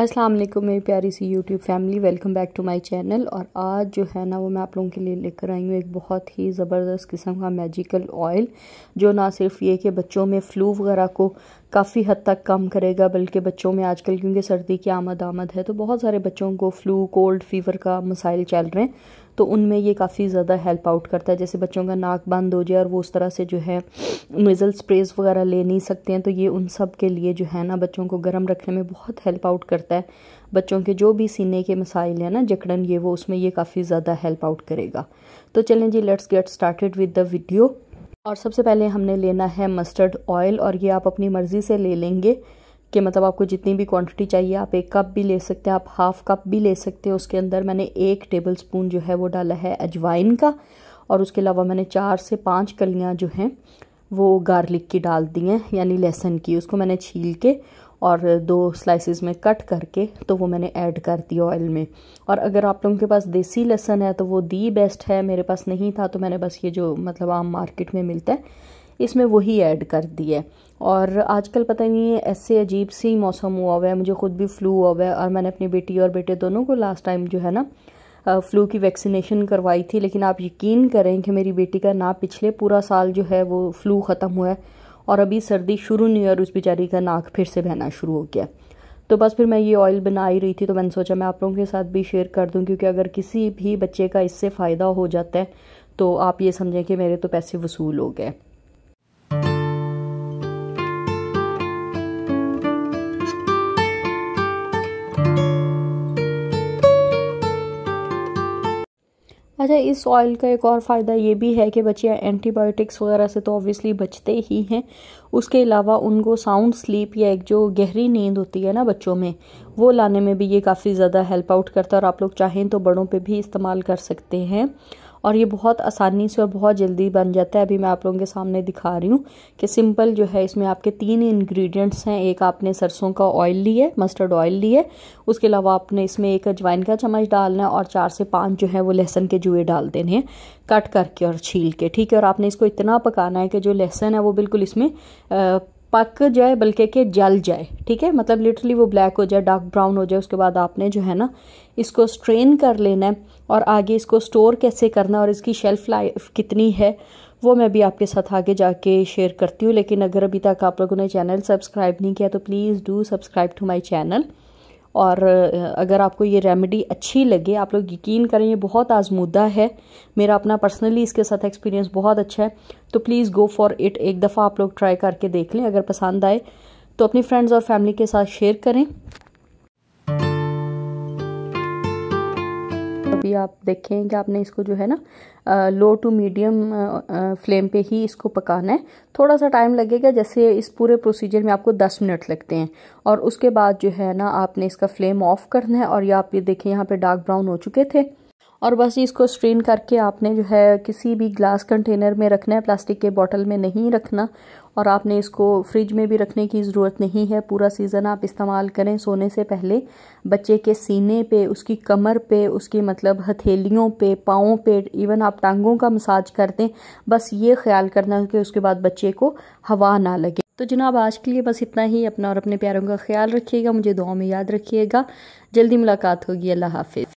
अस्सलाम वालेकुम मेरी प्यारी सी YouTube family welcome back to my channel और आज जो है ना वो मैं आप लोगों के लिए लेकर आई हूँ एक बहुत ही ज़बरदस्त किस्म का मैजिकल ऑयल जो ना सिर्फ ये कि बच्चों में फ्लू वगैरह को काफ़ी हद तक कम करेगा बल्कि बच्चों में आजकल क्योंकि सर्दी की आमद आमद है तो बहुत सारे बच्चों को फ्लू कोल्ड फीवर का मसाइल चल रहे हैं तो उनमें ये काफ़ी ज़्यादा हेल्प आउट करता है जैसे बच्चों का नाक बंद हो जाए और वो उस तरह से जो है मिजल स्प्रेज वगैरह ले नहीं सकते हैं तो ये उन सब के लिए जो है ना बच्चों को गर्म रखने में बहुत हेल्प आउट करता है बच्चों के जो भी सीने के मसाइल हैं ना जकड़न ये वो उसमें ये काफ़ी ज़्यादा हेल्प आउट करेगा तो चलें जी let's get started with the video और सबसे पहले हमने लेना है मस्टर्ड ऑयल और ये आप अपनी मर्ज़ी से ले लेंगे कि मतलब आपको जितनी भी क्वांटिटी चाहिए आप एक कप भी ले सकते हैं आप हाफ़ कप भी ले सकते हैं उसके अंदर मैंने एक टेबल स्पून जो है वो डाला है अजवाइन का और उसके अलावा मैंने चार से पाँच कलियाँ जो हैं वो गार्लिक की डाल दी हैं यानी लहसुन की उसको मैंने छील के और दो स्लाइसिस में कट करके तो वो मैंने ऐड कर दिया ऑयल में और अगर आप लोगों के पास देसी लहसन है तो वो दी बेस्ट है मेरे पास नहीं था तो मैंने बस ये जो मतलब आम मार्केट में मिलता है इसमें वही ऐड कर दी है और आजकल पता नहीं है ऐसे अजीब सी मौसम हुआ हुआ है मुझे खुद भी फ्लू हुआ हुआ है और मैंने अपनी बेटी और बेटे दोनों को लास्ट टाइम जो है ना फ्लू की वैक्सीनेशन करवाई थी लेकिन आप यकीन करें कि मेरी बेटी का ना पिछले पूरा साल जो है वो फ्लू ख़त्म हुआ है और अभी सर्दी शुरू नहीं हुई और उस बेचारी का नाक फिर से बहना शुरू हो गया तो बस फिर मैं ये ऑयल बना ही रही थी तो मैंने सोचा मैं आप लोगों के साथ भी शेयर कर दूं क्योंकि अगर किसी भी बच्चे का इससे फ़ायदा हो जाता है तो आप ये समझें कि मेरे तो पैसे वसूल हो गए अच्छा इस ऑयल का एक और फ़ायदा ये भी है कि बच्चियाँ एंटीबायोटिक्स वगैरह से तो ऑब्वियसली बचते ही हैं उसके अलावा उनको साउंड स्लीप या एक जो गहरी नींद होती है ना बच्चों में वो लाने में भी ये काफ़ी ज़्यादा हेल्प आउट करता है और आप लोग चाहें तो बड़ों पे भी इस्तेमाल कर सकते हैं और ये बहुत आसानी से और बहुत जल्दी बन जाता है अभी मैं आप लोगों के सामने दिखा रही हूँ कि सिंपल जो है इसमें आपके तीन इंग्रेडिएंट्स हैं एक आपने सरसों का ऑयल लिया है मस्टर्ड ऑयल लिया है उसके अलावा आपने इसमें एक अजवाइन का चम्मच डालना है और चार से पाँच जो है वो लहसन के जुए डाल देने हैं कट करके और छील के ठीक है और आपने इसको इतना पकाना है कि जो लहसन है वो बिल्कुल इसमें आ, पक जाए बल्कि कि जल जाए ठीक है मतलब लिटरली वो ब्लैक हो जाए डार्क ब्राउन हो जाए उसके बाद आपने जो है ना इसको स्ट्रेन कर लेना है और आगे इसको स्टोर कैसे करना और इसकी शेल्फ़ लाइफ कितनी है वो मैं भी आपके साथ आगे जाके शेयर करती हूँ लेकिन अगर अभी तक आप लोगों ने चैनल सब्सक्राइब नहीं किया तो please do subscribe to my channel और अगर आपको ये रेमेडी अच्छी लगे आप लोग यकीन करें ये बहुत आजमूदा है मेरा अपना पर्सनली इसके साथ एक्सपीरियंस बहुत अच्छा है तो प्लीज़ गो फॉर इट एक दफ़ा आप लोग ट्राई करके देख लें अगर पसंद आए तो अपनी फ्रेंड्स और फैमिली के साथ शेयर करें भी आप देखें कि आपने इसको जो है ना लो टू मीडियम फ्लेम पे ही इसको पकाना है थोड़ा सा टाइम लगेगा जैसे इस पूरे प्रोसीजर में आपको 10 मिनट लगते हैं और उसके बाद जो है ना आपने इसका फ्लेम ऑफ करना है और ये आप ये देखें यहाँ पे डार्क ब्राउन हो चुके थे और बस इसको स्ट्रेन करके आपने जो है किसी भी ग्लास कंटेनर में रखना है प्लास्टिक के बॉटल में नहीं रखना और आपने इसको फ्रिज में भी रखने की ज़रूरत नहीं है पूरा सीज़न आप इस्तेमाल करें सोने से पहले बच्चे के सीने पे उसकी कमर पे उसकी मतलब हथेलियों पे पाँव पे इवन आप टांगों का मसाज कर दें बस ये ख्याल करना कि उसके बाद बच्चे को हवा ना लगे तो जनाब आज के लिए बस इतना ही अपना और अपने प्यारों का ख्याल रखिएगा मुझे दुआ में याद रखिएगा जल्दी मुलाकात होगी अल्लाह हाफिज़